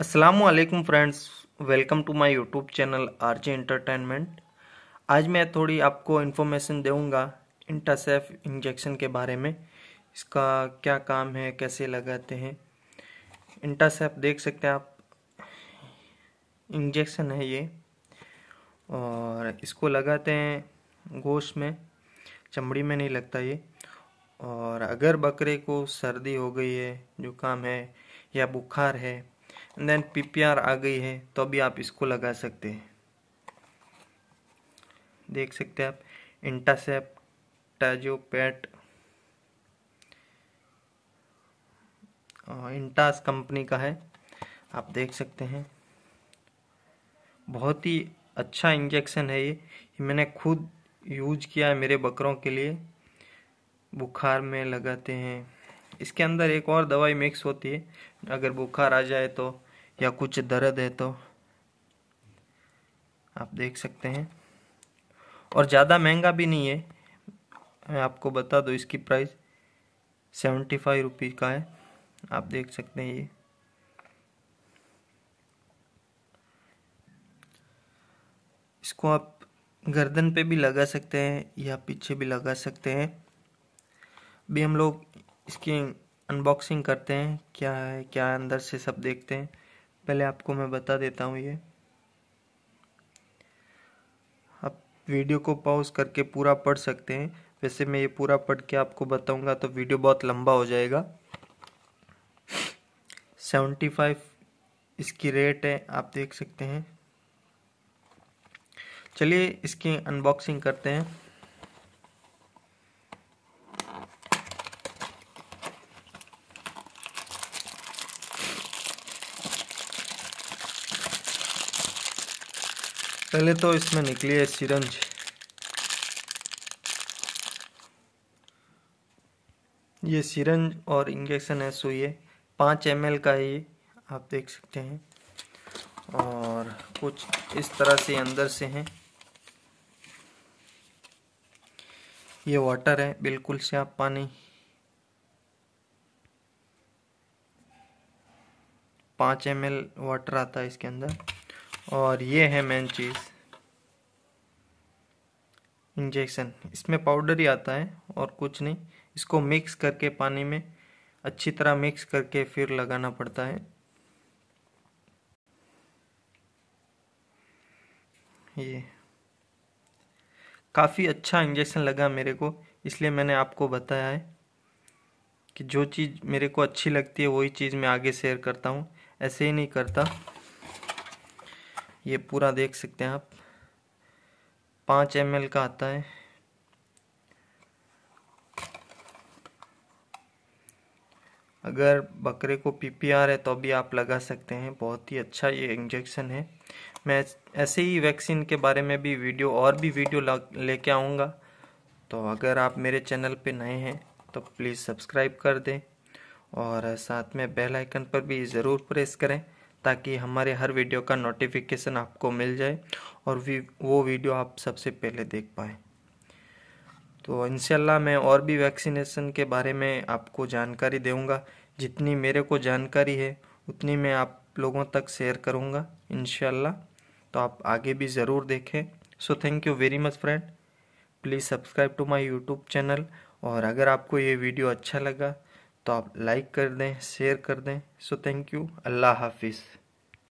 Aslam friends welcome to my YouTube channel R J entertainment आज मैं थोड़ी आपको इन्फॉर्मेशन दूंगा इंटासेफ इंजेक्शन के बारे में इसका क्या काम है कैसे लगाते हैं इंटासेफ देख सकते हैं आप इंजेक्शन है ये और इसको लगाते हैं गोश्त में चमड़ी में नहीं लगता ये और अगर बकरे को सर्दी हो गई है जुकाम है या बुखार है देन पीपीआर आ गई है तो अभी आप इसको लगा सकते हैं देख सकते हैं आप इंटरसेप्ट टैजोपैट इंटास कंपनी का है आप देख सकते हैं बहुत ही अच्छा इंजेक्शन है ये मैंने खुद यूज किया है मेरे बकरों के लिए बुखार में लगाते हैं इसके अंदर एक और दवाई मिक्स होती है अगर बुखार आ जाए तो या कुछ दर्द है तो आप देख सकते हैं और ज़्यादा महंगा भी नहीं है मैं आपको बता दो इसकी प्राइस सेवेंटी फाइव रुपीज़ का है आप देख सकते हैं ये इसको आप गर्दन पे भी लगा सकते हैं या पीछे भी लगा सकते हैं अभी हम लोग इसकी अनबॉक्सिंग करते हैं क्या है क्या है अंदर से सब देखते हैं पहले आपको मैं बता देता हूँ ये आप वीडियो को पॉज करके पूरा पढ़ सकते हैं वैसे मैं ये पूरा पढ़ के आपको बताऊंगा तो वीडियो बहुत लंबा हो जाएगा सेवेंटी फाइव इसकी रेट है आप देख सकते हैं चलिए इसकी अनबॉक्सिंग करते हैं पहले तो इसमें निकली है सिरंज ये सिरंज और इंजेक्शन है सुई है पाँच एम का है ये आप देख सकते हैं और कुछ इस तरह से अंदर से हैं ये वाटर है बिल्कुल से आप पानी पाँच एम वाटर आता है इसके अंदर और ये है मेन चीज़ इंजेक्शन इसमें पाउडर ही आता है और कुछ नहीं इसको मिक्स करके पानी में अच्छी तरह मिक्स करके फिर लगाना पड़ता है ये काफ़ी अच्छा इंजेक्शन लगा मेरे को इसलिए मैंने आपको बताया है कि जो चीज़ मेरे को अच्छी लगती है वही चीज़ मैं आगे शेयर करता हूँ ऐसे ही नहीं करता ये पूरा देख सकते हैं आप पाँच एम का आता है अगर बकरे को पीपीआर है तो भी आप लगा सकते हैं बहुत ही अच्छा ये इंजेक्शन है मैं ऐसे ही वैक्सीन के बारे में भी वीडियो और भी वीडियो लेके आऊँगा तो अगर आप मेरे चैनल पे नए हैं तो प्लीज़ सब्सक्राइब कर दें और साथ में बेल आइकन पर भी ज़रूर प्रेस करें ताकि हमारे हर वीडियो का नोटिफिकेशन आपको मिल जाए और वी वो वीडियो आप सबसे पहले देख पाएँ तो इनशाला मैं और भी वैक्सीनेशन के बारे में आपको जानकारी दूँगा जितनी मेरे को जानकारी है उतनी मैं आप लोगों तक शेयर करूँगा इनशाला तो आप आगे भी ज़रूर देखें so thank you very much friend please subscribe to my YouTube channel और अगर आपको ये वीडियो अच्छा लगा तो आप लाइक कर दें शेयर कर दें सो थैंक यू अल्लाह हाफिज़